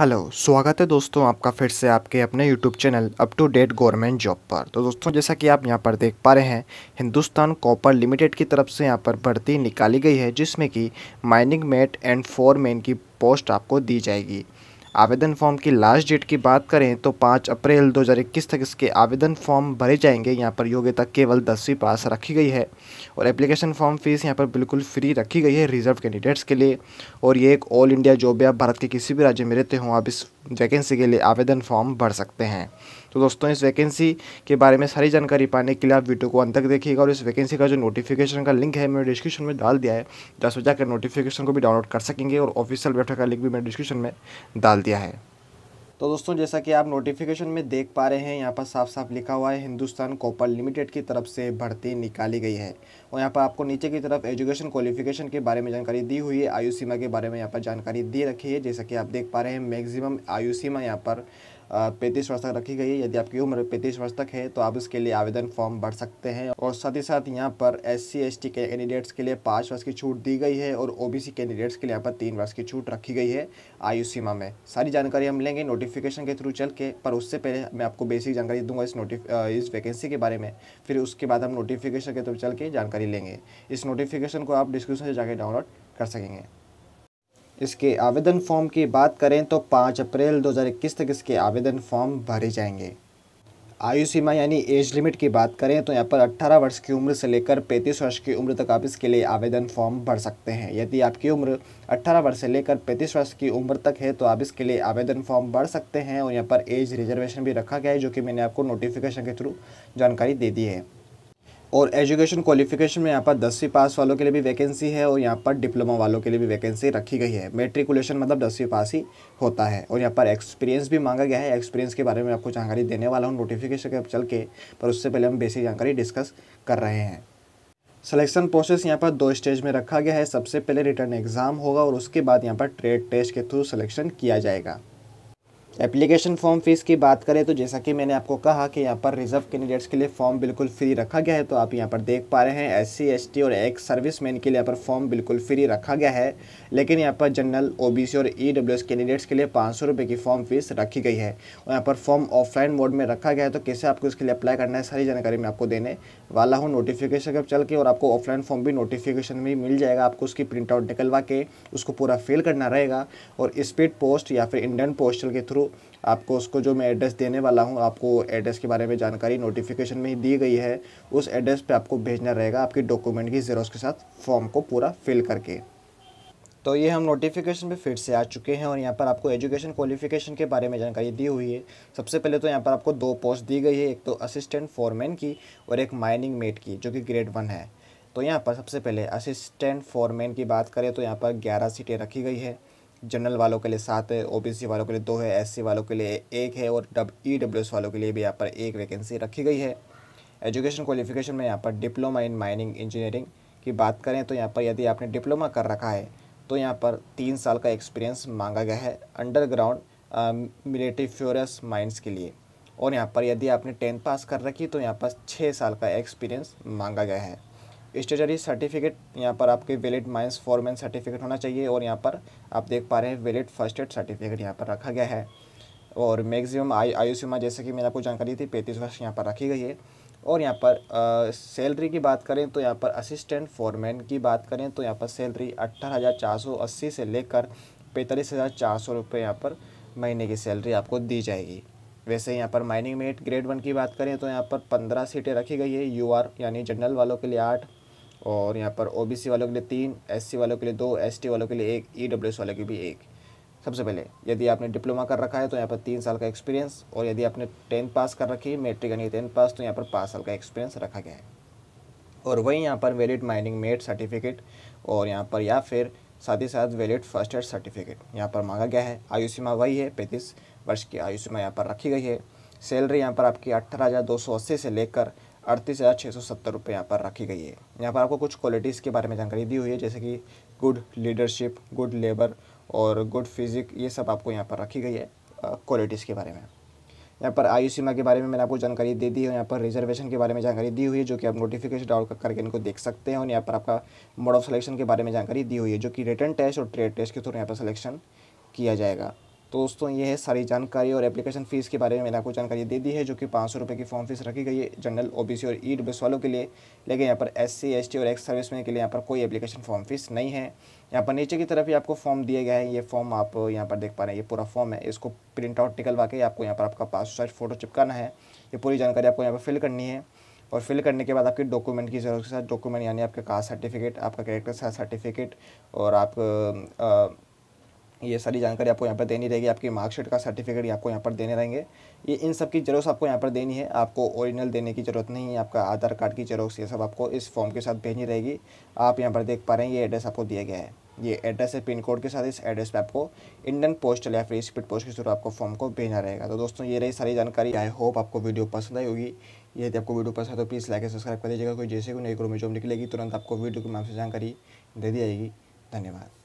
hello स्वागत है दोस्तों आपका फिर से आपके अपने YouTube channel up to date government job पर तो दोस्तों जैसा कि आप यहां पर देख पा रहे हैं हिंदुस्तान कॉपर लिमिटेड की तरफ से यहां पर भर्ती निकाली गई है जिसमें कि mining mate and four men की पोस्ट आपको दी जाएगी आवेदन फॉर्म की लास्ट डेट की बात करें तो पाँच अप्रैल 2021 तक इसके आवेदन फॉर्म भरे जाएंगे यहाँ पर योग्यता केवल दसवीं पास रखी गई है और एप्लीकेशन फॉर्म फीस यहाँ पर बिल्कुल फ्री रखी गई है रिजर्व कैंडिडेट्स के लिए और ये एक ऑल इंडिया जॉब आप भारत के किसी भी राज्य में रहते हों आप इस वैकेंसी के लिए आवेदन फॉर्म भर सकते हैं तो दोस्तों इस वैकेंसी के बारे में सारी जानकारी पाने के लिए आप वीडियो को अंत तक देखिएगा और इस वैकेंसी का जो नोटिफिकेशन का लिंक है मैंने डिस्क्रिप्शन में डाल दिया है जहाँ से जाकर नोटिफिकेशन को भी डाउनलोड कर सकेंगे और ऑफिशियल वेबसाइट का लिंक भी मैंने डिस्क्रिप्शन में डाल दिया है तो दोस्तों जैसा कि आप नोटिफिकेशन में देख पा रहे हैं यहाँ पर साफ साफ लिखा हुआ है हिंदुस्तान कॉपर लिमिटेड की तरफ से भर्ती निकाली गई है और यहाँ पर आपको नीचे की तरफ एजुकेशन क्वालिफिकेशन के बारे में जानकारी दी हुई है आयु सीमा के बारे में यहाँ पर जानकारी दी रखी है जैसा कि आप देख पा रहे हैं मैक्सिमम आयु सीमा यहाँ पर पैंतीस वर्ष तक रखी गई है यदि आपकी उम्र पैंतीस वर्ष तक है तो आप इसके लिए आवेदन फॉर्म भर सकते हैं और साथ ही साथ यहाँ पर एस सी एस के कैंडिडेट्स के लिए पाँच वर्ष की छूट दी गई है और ओ बी सी कैंडिडेट्स के लिए यहाँ पर तीन वर्ष की छूट रखी गई है आयु सीमा में सारी जानकारी हम लेंगे नोटिफिकेशन के थ्रू चल के पर उससे पहले मैं आपको बेसिक जानकारी दूंगा इस नोटिफ इस वैकेंसी के बारे में फिर उसके बाद हम नोटिफिकेशन के थ्रू चल के जानकारी लेंगे इस नोटिफिकेशन को आप डिस्क्रिप्शन से जाकर डाउनलोड कर सकेंगे इसके आवेदन फॉर्म की बात करें तो 5 अप्रैल 2021 तक इसके आवेदन फॉर्म भरे जाएंगे आयु सीमा यानी एज लिमिट की बात करें तो यहाँ पर 18 वर्ष की उम्र से लेकर 35 वर्ष की उम्र तक आप इसके लिए आवेदन फॉर्म भर सकते हैं यदि आपकी उम्र 18 वर्ष से लेकर 35 वर्ष की उम्र तक है तो आप इसके लिए आवेदन फॉर्म भर सकते हैं और यहाँ पर एज रिजर्वेशन भी रखा गया है जो कि मैंने आपको नोटिफिकेशन के थ्रू जानकारी दे दी है और एजुकेशन क्वालिफिकेशन में यहाँ पर दसवीं पास वालों के लिए भी वैकेंसी है और यहाँ पर डिप्लोमा वालों के लिए भी वैकेंसी रखी गई है मेट्रिकुलेशन मतलब दसवीं पास ही होता है और यहाँ पर एक्सपीरियंस भी मांगा गया है एक्सपीरियंस के बारे में आपको जानकारी देने वाला हूँ नोटिफिकेशन के चल के पर उससे पहले हम बेसिक जानकारी डिस्कस कर रहे हैं सिलेक्शन प्रोसेस यहाँ पर दो स्टेज में रखा गया है सबसे पहले रिटर्न एग्ज़ाम होगा और उसके बाद यहाँ पर ट्रेड टेस्ट के थ्रू सिलेक्शन किया जाएगा एप्लीकेशन फॉर्म फ़ीस की बात करें तो जैसा कि मैंने आपको कहा कि यहाँ पर रिजर्व कैंडिडेट्स के लिए फॉर्म बिल्कुल फ्री रखा गया है तो आप यहाँ पर देख पा रहे हैं एस सी और एक्स सर्विस मैन के लिए यहाँ पर फॉर्म बिल्कुल फ्री रखा गया है लेकिन यहाँ पर जनरल ओ और ई e कैंडिडेट्स के लिए पाँच सौ की फॉर्म फीस रखी गई है और यहाँ पर फॉर्म ऑफलाइन मोड में रखा गया है तो कैसे आपको इसके लिए अप्लाई करना है सारी जानकारी मैं आपको देने वाला हूँ नोटिफिकेशन कब चल के और आपको ऑफलाइन फॉर्म भी नोटिफिकेशन में मिल जाएगा आपको उसकी प्रिंट आउट निकलवा के उसको पूरा फिल करना रहेगा और स्पीड पोस्ट या फिर इंडियन पोस्टल के थ्रू आपको उसको जो मैं एड्रेस देने वाला हूँ आपको एड्रेस के बारे में जानकारी नोटिफिकेशन में ही दी गई है उस एड्रेस पे आपको भेजना रहेगा आपके डॉक्यूमेंट की जीरोस के साथ फॉर्म को पूरा फिल करके तो ये हम नोटिफिकेशन पे फिर से आ चुके हैं और यहाँ पर आपको एजुकेशन क्वालिफिकेशन के बारे में जानकारी दी हुई है सबसे पहले तो यहाँ पर आपको दो पोस्ट दी गई है एक तो असिस्टेंट फोरमैन की और एक माइनिंग मेट की जो कि ग्रेड वन है तो यहाँ पर सबसे पहले असिस्टेंट फोरमैन की बात करें तो यहाँ पर ग्यारह सीटें रखी गई है जनरल वालों के लिए सात है ओबीसी वालों के लिए दो है एससी वालों के लिए एक है और डब ई e वालों के लिए भी यहाँ पर एक वैकेंसी रखी गई है एजुकेशन क्वालिफिकेशन में यहाँ पर डिप्लोमा इन माइनिंग इंजीनियरिंग की बात करें तो यहाँ पर यदि आपने डिप्लोमा कर रखा है तो यहाँ पर तीन साल का एक्सपीरियंस मांगा गया है अंडरग्राउंड मिलिट्री फ्योरस माइंस के लिए और यहाँ पर यदि आपने टेंथ पास कर रखी तो यहाँ पर छः साल का एक्सपीरियंस मांगा गया है स्टेटरी सर्टिफिकेट यहाँ पर आपके वैलिड माइंस फॉरमैन सर्टिफिकेट होना चाहिए और यहाँ पर आप देख पा रहे हैं वैलिड फर्स्ट एड सर्टिफिकेट यहाँ पर रखा गया है और मैक्सिमम आई आयु सीमा जैसे कि मैंने आपको जानकारी दी पैंतीस वर्ष यहाँ पर रखी गई है और यहाँ पर सैलरी की बात करें तो यहाँ पर असिस्टेंट फॉरमैन की बात करें तो यहाँ पर सैलरी अट्ठारह हज़ार चार सौ अस्सी से लेकर पैंतालीस हज़ार चार सौ रुपये यहाँ पर महीने की सैलरी आपको दी जाएगी वैसे यहाँ पर माइनिंग मेट ग्रेड वन की बात करें तो यहाँ पर पंद्रह सीटें रखी गई है यू आर यानी जनरल वालों के लिए आठ और यहाँ पर ओ वालों के लिए तीन एस वालों के लिए दो एस वालों के लिए एक ई e वालों के भी एक सबसे पहले यदि आपने डिप्लोमा कर रखा है तो यहाँ पर तीन साल का एक्सपीरियंस और यदि आपने टेंथ पास कर रखी है मेट्रिक यानी टेंथ पास तो यहाँ पर पाँच साल का एक्सपीरियंस रखा गया है और वहीं यहाँ पर वैलिड माइनिंग मेट सर्टिफिकेट और यहाँ पर या फिर साथ ही साथ वैलिड फर्स्ट एड सर्टिफिकेट यहाँ पर मांगा गया है आयु सीमा वही है पैंतीस वर्ष की आयु सीमा यहाँ पर रखी गई है सैलरी यहाँ पर आपकी अट्ठारह हज़ार दो सौ अस्सी से लेकर अड़तीस हज़ार छः सौ सत्तर रुपये यहाँ पर रखी गई है यहाँ पर आपको कुछ क्वालिटीज़ के बारे में जानकारी दी हुई है जैसे कि गुड लीडरशिप गुड लेबर और गुड फिजिक ये सब आपको यहाँ पर रखी गई है क्वालिटीज़ के बारे में यहाँ पर आयु सीमा के बारे में मैंने आपको जानकारी दे दी है यहाँ पर रिजर्वेशन के बारे में जानकारी दी हुई है जो कि आप नोटिफिकेशन डाउनलोड करके इनको देख सकते हैं और यहाँ पर आपका मोड ऑफ सिलेक्शन के बारे में जानकारी दी हुई है जो कि रिटर्न टेस्ट और ट्रेड टेस्ट के थ्रू यहाँ पर सिलेक्शन किया जाएगा तो दोस्तों ये है सारी जानकारी और एप्लीकेशन फ़ीस के बारे में मैंने आपको जानकारी दे दी है जो कि पाँच सौ रुपये की फॉर्म फीस रखी गई है जनरल ओबीसी और ई e डब्ल्यू वालों के लिए लेकिन यहाँ पर एससी एसटी और एक्स में के लिए यहाँ पर कोई एप्लीकेशन फॉर्म फीस नहीं है यहाँ पर नीचे की तरफ ही आपको फॉर्म दिया गया है ये फॉर्म आप यहाँ पर देख पा रहे हैं ये पूरा फॉर्म है इसको प्रिंट आउट निकलवा के आपको यहाँ पर आपका पास साइज फ़ोटो चिपकाना है ये पूरी जानकारी आपको यहाँ पर फिल करनी है और फिल करने के बाद आपके डॉक्यूमेंट की ज़रूरत के साथ डॉक्यूमेंट यानी आपके कास्ट सर्टिफिकेट आपका कैरेक्टर सर्टिफिकेट और आप ये सारी जानकारी आपको यहाँ पर देनी रहेगी आपकी मार्कशीट का सर्टिफिकेट आपको यहाँ पर देने रहेंगे ये इन सब की जरूरत आपको यहाँ पर देनी है आपको ओरिजिनल देने की ज़रूरत नहीं है आपका आधार कार्ड की जरूरत ये सब आपको इस फॉर्म के साथ भेजनी रहेगी आप यहाँ पर देख पा रहे हैं ये एड्रेस आपको दिया गया है ये एड्रेस है पिन कोड के साथ इस एड्रेस पे आपको इंडियन पोस्टल या फिर स्पीड पोस्ट के थ्रू आपको फॉर्म को भेजना रहेगा तो दोस्तों ये रही सारी जानकारी आई होप आपको वीडियो पसंद आई होगी यदि आपको वीडियो पसंद है तो प्लीज़ लाइक सब्सक्राइब कर दीजिएगा कोई जैसे कोई नई ग्रो में जॉब निकलेगी तुरंत आपको वीडियो के माध्यम से जानकारी दे दी जाएगी धन्यवाद